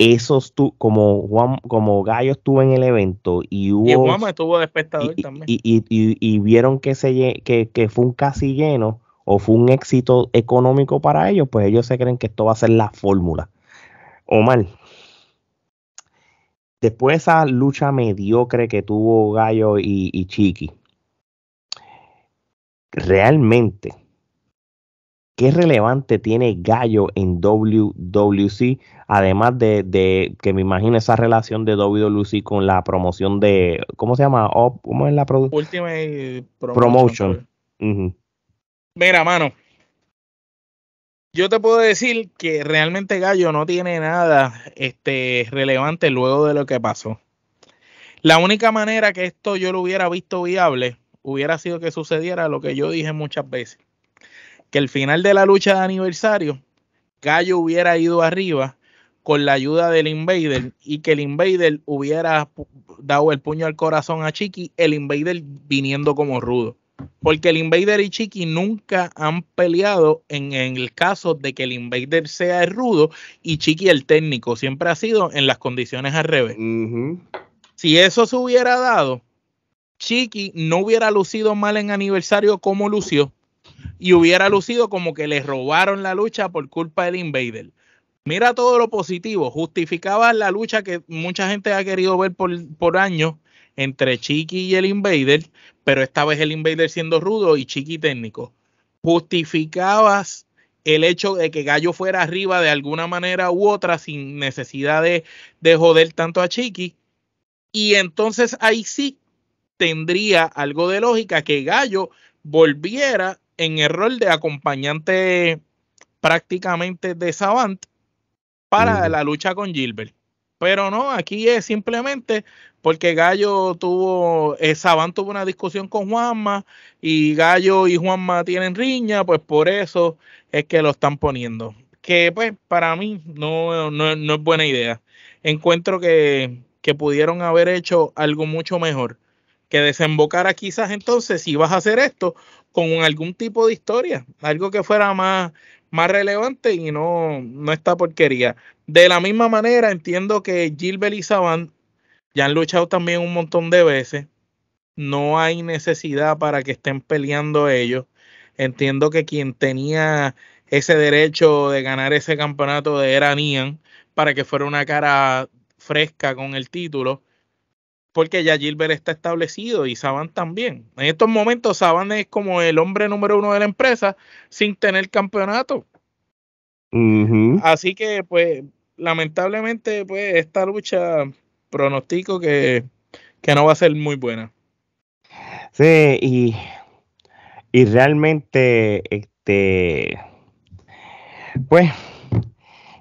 esos tú, como como Gallo estuvo en el evento y hubo. Y Juan estuvo también. Y, vieron que, se, que, fue un casi lleno o fue un éxito económico para ellos, pues ellos se creen que esto va a ser la fórmula. O mal. Después de esa lucha mediocre que tuvo Gallo y, y Chiqui, realmente ¿Qué relevante tiene Gallo en WWC? Además de, que me imagino esa relación de WWC con la promoción de, ¿cómo se llama? ¿Cómo es la Última Promotion. promotion. Mira, mano. Yo te puedo decir que realmente Gallo no tiene nada este, relevante luego de lo que pasó. La única manera que esto yo lo hubiera visto viable hubiera sido que sucediera lo que yo dije muchas veces que el final de la lucha de aniversario, Gallo hubiera ido arriba con la ayuda del Invader y que el Invader hubiera dado el puño al corazón a Chiqui, el Invader viniendo como rudo. Porque el Invader y Chiqui nunca han peleado en, el caso de que el Invader sea el rudo y Chiqui el técnico. Siempre ha sido en las condiciones al revés. Si eso se hubiera dado, Chiqui no hubiera lucido mal en aniversario como lució y hubiera lucido como que le robaron la lucha por culpa del Invader. Mira todo lo positivo, justificaba la lucha que mucha gente ha querido ver por, años entre Chiqui y el Invader, pero esta vez el Invader siendo rudo y Chiqui técnico. Justificabas el hecho de que Gallo fuera arriba de alguna manera u otra sin necesidad de, de joder tanto a Chiqui. Y entonces ahí sí tendría algo de lógica que Gallo volviera en el rol de acompañante prácticamente de Savant para la lucha con Gilbert. Pero no, aquí es simplemente porque Gallo tuvo, eh, Savant tuvo una discusión con Juanma y Gallo y Juanma tienen riña, pues por eso es que lo están poniendo. Que pues para mí no, no, es buena idea. Encuentro que, que pudieron haber hecho algo mucho mejor que desembocara quizás entonces si vas a hacer esto, con algún tipo de historia, algo que fuera más, más relevante y no, no esta porquería. De la misma manera, entiendo que Gilbert y Saban ya han luchado también un montón de veces. No hay necesidad para que estén peleando ellos. Entiendo que quien tenía ese derecho de ganar ese campeonato era Nian para que fuera una cara fresca con el título porque ya Gilbert está establecido y Saban también. En estos momentos Saban es como el hombre número uno de la empresa sin tener campeonato. Así que pues lamentablemente pues esta lucha pronostico que, que, no va a ser muy buena. Sí, y, y realmente este pues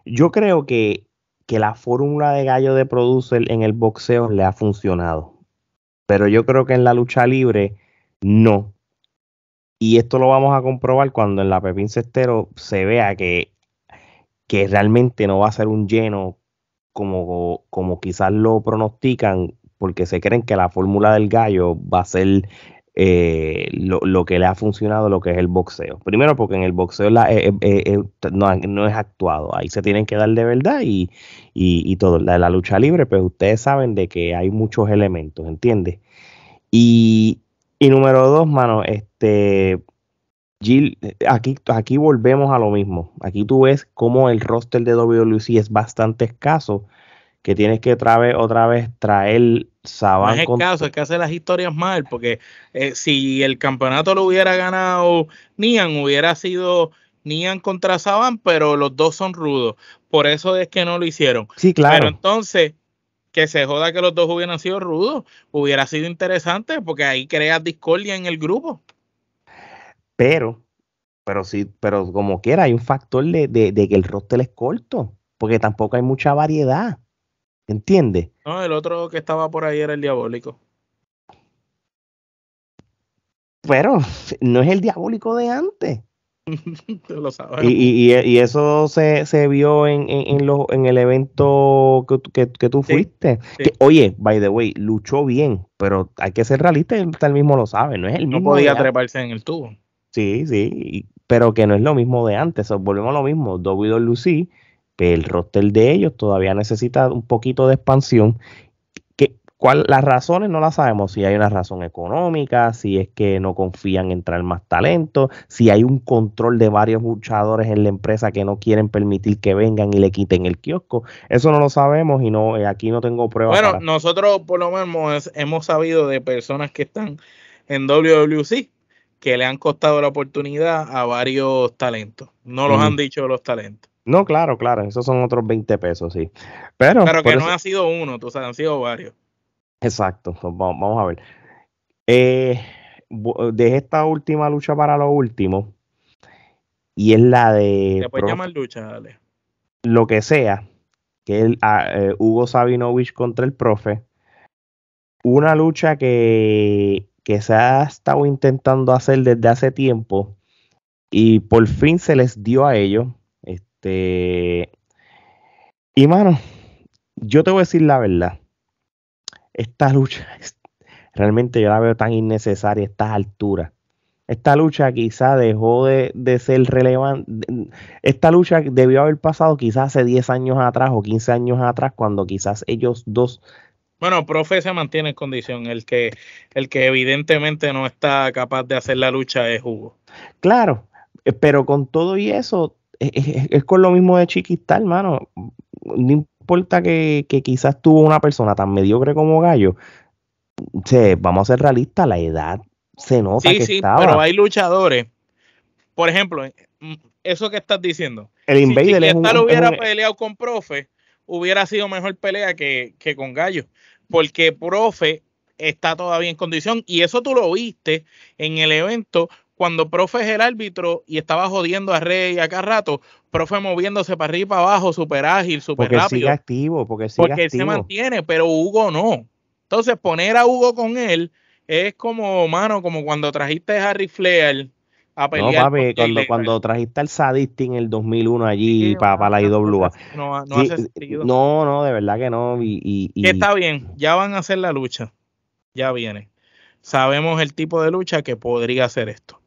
yo creo que que la fórmula de gallo de producer en el boxeo le ha funcionado. Pero yo creo que en la lucha libre no. Y esto lo vamos a comprobar cuando en la Pepín Cestero se vea que, que realmente no va a ser un lleno como, como quizás lo pronostican, porque se creen que la fórmula del gallo va a ser eh, lo, que le ha funcionado, lo que es el boxeo. Primero porque en el boxeo eh, eh, no, es actuado, ahí se tienen que dar de verdad y, y, todo. La, lucha libre, pero pues, ustedes saben de que hay muchos elementos, ¿entiendes? Y, número dos, mano, este... Gil, aquí, aquí volvemos a lo mismo. Aquí tú ves cómo el roster de WLC es bastante escaso que tienes que otra vez, otra vez traer Saban. es el caso, es que hace las historias mal, porque eh, si el campeonato lo hubiera ganado Nian, hubiera sido Nian contra Saban, pero los dos son rudos. Por eso es que no lo hicieron. Sí, claro. Pero entonces, que se joda que los dos hubieran sido rudos, hubiera sido interesante, porque ahí creas discordia en el grupo. Pero, pero sí, pero como quiera, hay un factor de, de que el roster es corto, porque tampoco hay mucha variedad. ¿Entiendes? No, el otro que estaba por ahí era el diabólico. Pero no es el diabólico de antes. Lo y, y, eso se, vio en, en, el evento que, tú fuiste. oye, by the way, luchó bien, pero hay que ser realista él mismo lo sabe. No es el No podía treparse en el tubo. Sí, sí, pero que no es lo mismo de antes. volvemos a lo mismo. Dovido Lucy el roster de ellos todavía necesita un poquito de expansión. Que, cuál, las razones no las sabemos, si hay una razón económica, si es que no confían en traer más talento, si hay un control de varios luchadores en la empresa que no quieren permitir que vengan y le quiten el kiosco. Eso no lo sabemos y no eh, aquí no tengo pruebas. Bueno, nosotros por lo menos hemos sabido de personas que están en WWC que le han costado la oportunidad a varios talentos. No los han dicho los talentos. No, claro, claro, esos son otros 20 pesos, sí. Pero, que no ha sido uno, tú sabes, han sido varios. Exacto, vamos, a ver. Eh, de esta última lucha para lo último. Y es la de. Te puedes llamar lucha, dale. Lo que sea. Que ah, eh, Hugo Sabinovich contra el profe. Una lucha que, que se ha estado intentando hacer desde hace tiempo. Y por fin se les dio a ellos este, y mano, yo te voy a decir la verdad. Esta lucha realmente yo la veo tan innecesaria a estas alturas. Esta lucha quizá dejó de, ser relevante. Esta lucha debió haber pasado quizás hace 10 años atrás o 15 años atrás, cuando quizás ellos dos bueno, profe se mantiene en condición. El que, el que evidentemente no está capaz de hacer la lucha es Hugo. Claro, eh, pero con todo y eso, es, con lo mismo de Chiquistar, hermano. No importa que, quizás tuvo una persona tan mediocre como Gallo. vamos a ser realistas, la edad se nota sí, sí, sí, pero hay luchadores. Por ejemplo, eh, mm, eso que estás diciendo. El Invader si es hubiera peleado con Profe, hubiera sido mejor pelea que, que con Gallo. Porque Profe está todavía en condición. Y eso tú lo viste en el evento cuando profe es el árbitro y estaba jodiendo a Rey acá rato, rato, profe moviéndose para arriba y para abajo, súper ágil, súper rápido. Sigue activo, porque sigue él se mantiene, pero Hugo no. Entonces, poner a Hugo con él es como, mano, como cuando trajiste a Harry Flair a pelear. No, papi, cuando, trajiste al Sadisti en el 2001 allí para, la IWA. No, no, de verdad que no. Está bien, ya van a hacer la lucha. Ya viene. Sabemos el tipo de lucha que podría hacer esto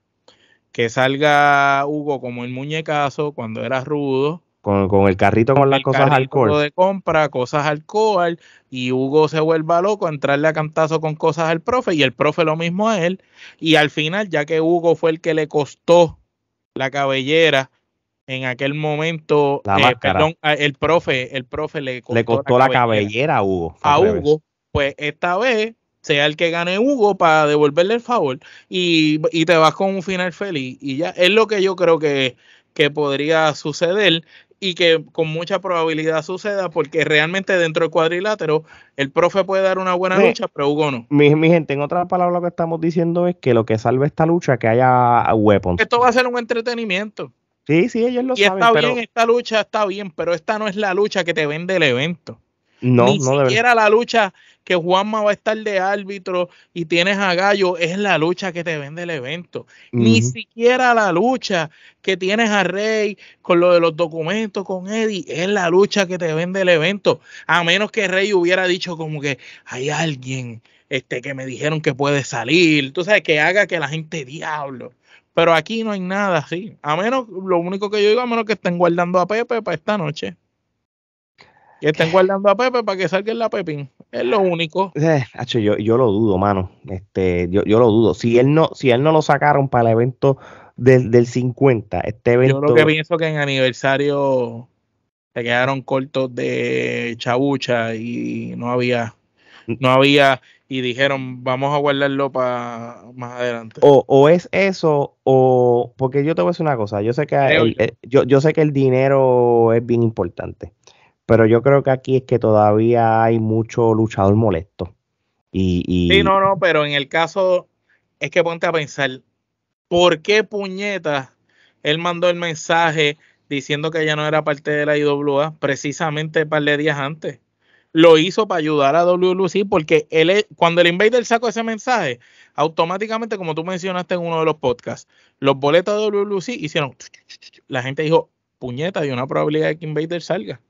que salga Hugo como el muñecazo cuando era rudo. Con, el carrito con, las el cosas alcohol. de compra, cosas alcohol, y Hugo se vuelva loco, a entrarle a cantazo con cosas al profe, y el profe lo mismo a él. Y al final, ya que Hugo fue el que le costó la cabellera en aquel momento, la eh, el profe, el profe le costó, le costó la, cabellera, cabellera a Hugo. A Hugo, pues esta vez sea el que gane Hugo para devolverle el favor y, te vas con un final feliz. Y ya es lo que yo creo que, podría suceder y que con mucha probabilidad suceda porque realmente dentro del cuadrilátero el profe puede dar una buena lucha, pero Hugo no. Mi, gente, en otras palabras lo que estamos diciendo es que lo que salve esta lucha que haya weapons. Esto va a ser un entretenimiento. Sí, sí, ellos lo saben. Y está bien, esta lucha está bien, pero esta no es la lucha que te vende el evento. No, Ni no siquiera la lucha que Juanma va a estar de árbitro y tienes a Gallo, es la lucha que te vende el evento. Ni siquiera la lucha que tienes a Rey con lo de los documentos con Eddie, es la lucha que te vende el evento. A menos que Rey hubiera dicho como que hay alguien este, que me dijeron que puede salir, tú sabes, que haga que la gente diablo. Pero aquí no hay nada así. A menos, lo único que yo digo, a menos que estén guardando a Pepe para esta noche. Que están guardando a Pepe para que salga en la Pepín. Es lo único. Eh, yo, lo dudo, mano. Este, yo, lo dudo. Si él no, si él no lo sacaron para el evento del, del 50, este evento. Yo lo que pienso que en aniversario se quedaron cortos de chabucha y no había, mm. no había, y dijeron vamos a guardarlo para más adelante. O, es eso, o porque yo te voy a decir una cosa, yo sé que yo, yo sé que el dinero es bien importante pero yo creo que aquí es que todavía hay mucho luchador molesto. Y, y... Sí, no, no, pero en el caso es que ponte a pensar, ¿por qué puñeta él mandó el mensaje diciendo que ya no era parte de la IWA precisamente un par de días antes? Lo hizo para ayudar a WLC porque él, cuando el Invader sacó ese mensaje, automáticamente, como tú mencionaste en uno de los podcasts, los boletos de WLC hicieron, la gente dijo, puñeta, hay una probabilidad de que Invader salga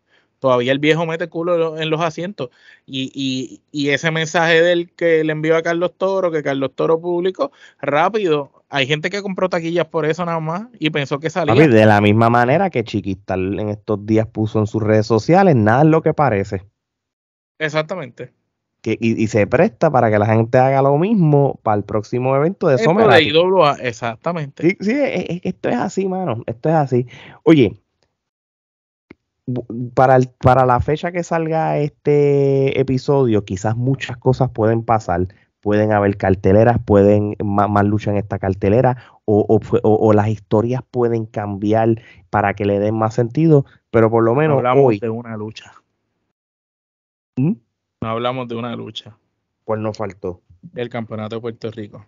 todavía el viejo mete culo en los asientos. Y, ese mensaje del que le envió a Carlos Toro, que Carlos Toro publicó, rápido. Hay gente que compró taquillas por eso nada más y pensó que salía. de la misma manera que Chiquistal en estos días puso en sus redes sociales, nada es lo que parece. Exactamente. Que, y, se presta para que la gente haga lo mismo para el próximo evento de eso. Exactamente. sí, esto es así, mano. Esto es así. Oye, para, para la fecha que salga este episodio, quizás muchas cosas pueden pasar. Pueden haber carteleras, pueden más, lucha en esta cartelera, o, o, las historias pueden cambiar para que le den más sentido, pero por lo menos. No hablamos de una lucha. ¿Mm? No hablamos de una lucha. Pues no faltó. El campeonato de Puerto Rico.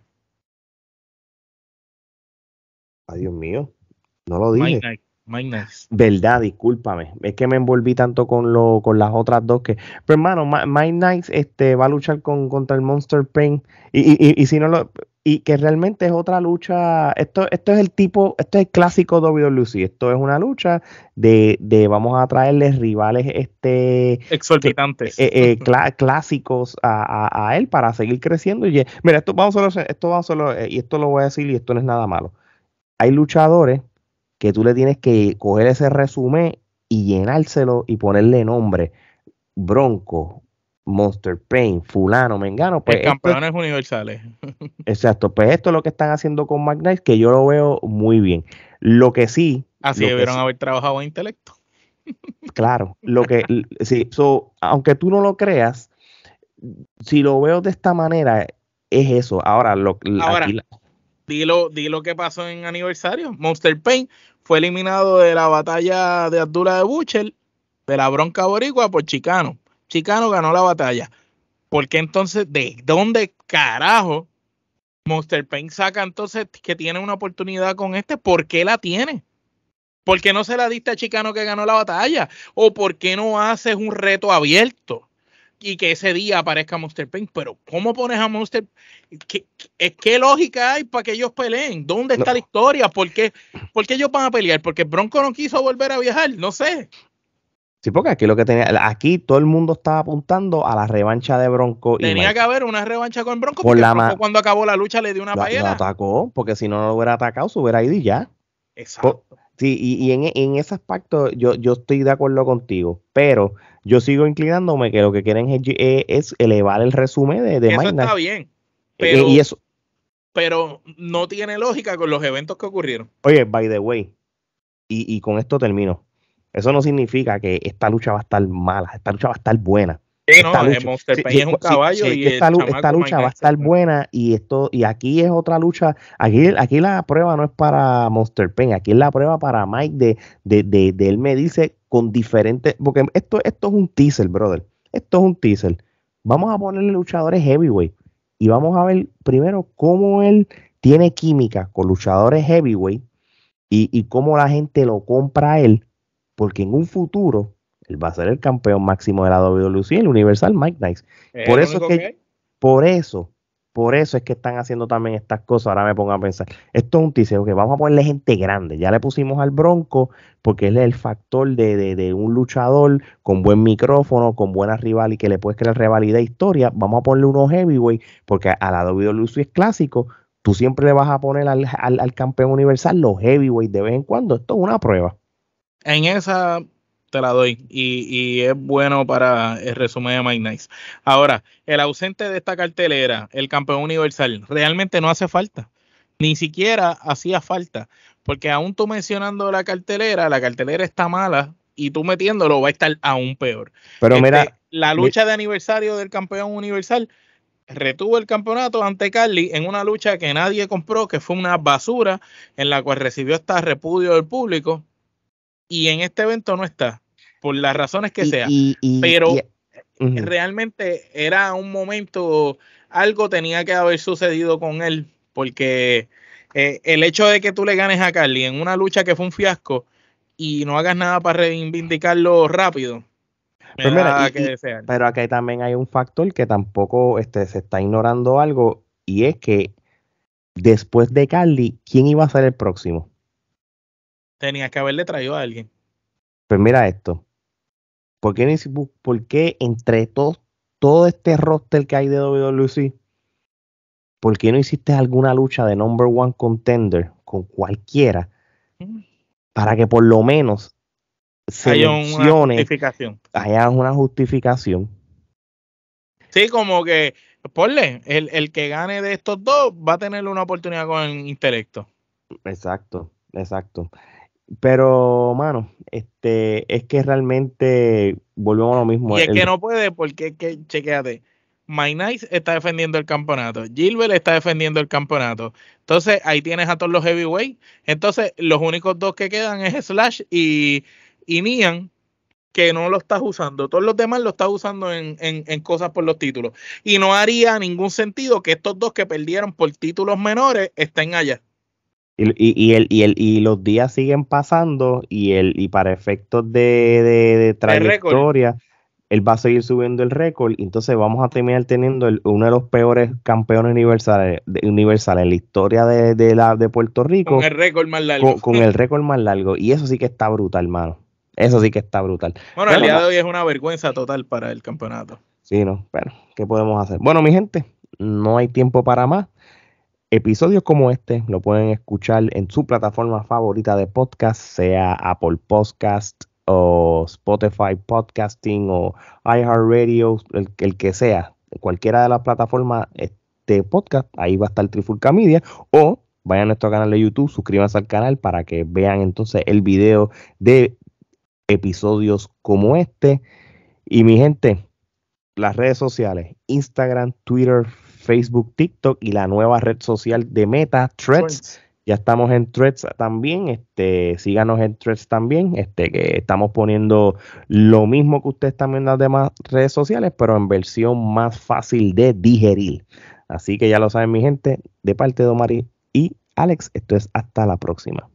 Ay, Dios mío. No lo dije. Mike Verdad, discúlpame. Es que me envolví tanto con lo, con las otras dos que. Pero hermano, Mike Knights este, va a luchar con, contra el Monster Pain. Y, y, y, si no lo. Y que realmente es otra lucha. Esto, esto es el tipo, esto es el clásico WWE. Esto es una lucha de, vamos a traerles rivales este exorbitantes. Eh, eh, eh, clásicos a, él para seguir creciendo. mira, esto vamos solo, esto vamos solo, y esto lo voy a decir, y esto no es nada malo. Hay luchadores que tú le tienes que coger ese resumen y llenárselo y ponerle nombre. Bronco, Monster Pain, fulano, mengano. Pues el campeones universales. exacto, pues esto es lo que están haciendo con McKnight, que yo lo veo muy bien. Lo que sí... Así debieron haber trabajado en intelecto. claro, lo que... sí, aunque tú no lo creas, si lo veo de esta manera, es eso. Ahora, lo, Ahora, dilo, dilo que pasó en aniversario. Monster Pain fue eliminado de la batalla de Abdullah de Butcher, de la bronca boricua, por Chicano. Chicano ganó la batalla. ¿Por qué entonces, de dónde carajo Monster Pain saca entonces que tiene una oportunidad con este? ¿Por qué la tiene? ¿Por qué no se la diste a Chicano que ganó la batalla? ¿O por qué no haces un reto abierto? y que ese día aparezca Monster Pain. Pero, ¿cómo pones a Monster? ¿Qué, qué, lógica hay para que ellos peleen? ¿Dónde está la historia? ¿Por qué, ellos van a pelear? ¿Porque Bronco no quiso volver a viajar? No sé. Sí, porque aquí lo que tenía, aquí todo el mundo estaba apuntando a la revancha de Bronco. Tenía que haber una revancha con Bronco, por porque la cuando acabó la lucha le dio una paliza Lo atacó, porque si no, lo hubiera atacado, se hubiera ido ya. Exacto. Sí, y, en, ese aspecto yo, estoy de acuerdo contigo, pero yo sigo inclinándome que lo que quieren es, eh, elevar el resumen de, de Eso está bien, e, pero, y eso. pero no tiene lógica con los eventos que ocurrieron. Oye, by the way, y, y con esto termino, eso no significa que esta lucha va a estar mala, esta lucha va a estar buena. Esta lucha, es va a estar pues. buena y esto y aquí es otra lucha aquí aquí la prueba no es para Monster Pain aquí es la prueba para Mike de, de, él me dice con diferentes porque esto esto es un teaser brother esto es un teaser vamos a ponerle luchadores heavyweight y vamos a ver primero cómo él tiene química con luchadores heavyweight y, y cómo la gente lo compra a él porque en un futuro él va a ser el campeón máximo de la WWE, el Universal Mike Nice. por eso que, por eso, por eso es que están haciendo también estas cosas. Ahora me pongo a pensar, esto es un tiseo que vamos a ponerle gente grande. Ya le pusimos al Bronco porque él es el factor de, un luchador con buen micrófono, con buena rival y que le puedes crear rivalidad e historia. Vamos a ponerle unos heavyweight porque a la WWE es clásico, tú siempre le vas a poner al, al campeón universal los heavyweight de vez en cuando. Esto es una prueba. En esa te la doy. Y, es bueno para el resumen de Mike Nice. Ahora, el ausente de esta cartelera, el campeón universal, realmente no hace falta. Ni siquiera hacía falta. Porque aún tú mencionando la cartelera, la cartelera está mala y tú metiéndolo va a estar aún peor. Pero mira. Este, la lucha de aniversario del campeón universal retuvo el campeonato ante Carly en una lucha que nadie compró, que fue una basura, en la cual recibió hasta repudio del público. Y en este evento no está por las razones que sea. pero realmente era un momento, algo tenía que haber sucedido con él, porque eh, el hecho de que tú le ganes a Carly en una lucha que fue un fiasco y no hagas nada para reivindicarlo rápido. Pero, pues mira, pero aquí también hay un factor que tampoco este, se está ignorando algo y es que después de Carly, ¿quién iba a ser el próximo? Tenía que haberle traído a alguien. Pues mira esto. ¿Por qué, entre todo este roster que hay de WWE, ¿por qué no hiciste alguna lucha de number one contender con cualquiera para que por lo menos haya una justificación? una justificación. Sí, como que, ponle, el, el, que gane de estos dos va a tener una oportunidad con el intelecto. Exacto, exacto. Pero, mano, este, es que realmente volvemos a lo mismo. Y es que no puede, porque que, chequéate, My está defendiendo el campeonato, Gilbert está defendiendo el campeonato. Entonces, ahí tienes a todos los heavyweight. Entonces, los únicos dos que quedan es Slash y, y Nian, que no lo estás usando. Todos los demás lo estás usando en, en, en, cosas por los títulos. Y no haría ningún sentido que estos dos que perdieron por títulos menores estén allá. Y, el, y, los días siguen pasando y, el, y para efectos de, de, de trayectoria, él va a seguir subiendo el récord. Entonces vamos a terminar teniendo uno de los peores campeones universales en la historia de, la, de Puerto Rico. Con el récord más largo. Con, el récord más largo. Y eso sí que está brutal, hermano. Eso sí que está brutal. Bueno, el día de hoy es una vergüenza total para el campeonato. Sí, no, pero ¿qué podemos hacer? Bueno, mi gente, no hay tiempo para más. Episodios como este lo pueden escuchar en su plataforma favorita de podcast, sea Apple Podcast o Spotify Podcasting o iHeartRadio, el, que sea, cualquiera de las plataformas de este podcast, ahí va a estar Trifulca Media o vayan a nuestro canal de YouTube, suscríbanse al canal para que vean entonces el video de episodios como este. Y mi gente, las redes sociales, Instagram, Twitter, Facebook, TikTok y la nueva red social de Meta, Threads. Ya estamos en Threads también, este, síganos en Threads también, este, que estamos poniendo lo mismo que ustedes también en las demás redes sociales, pero en versión más fácil de digerir. Así que ya lo saben mi gente, de parte de Omar y Alex, esto es hasta la próxima.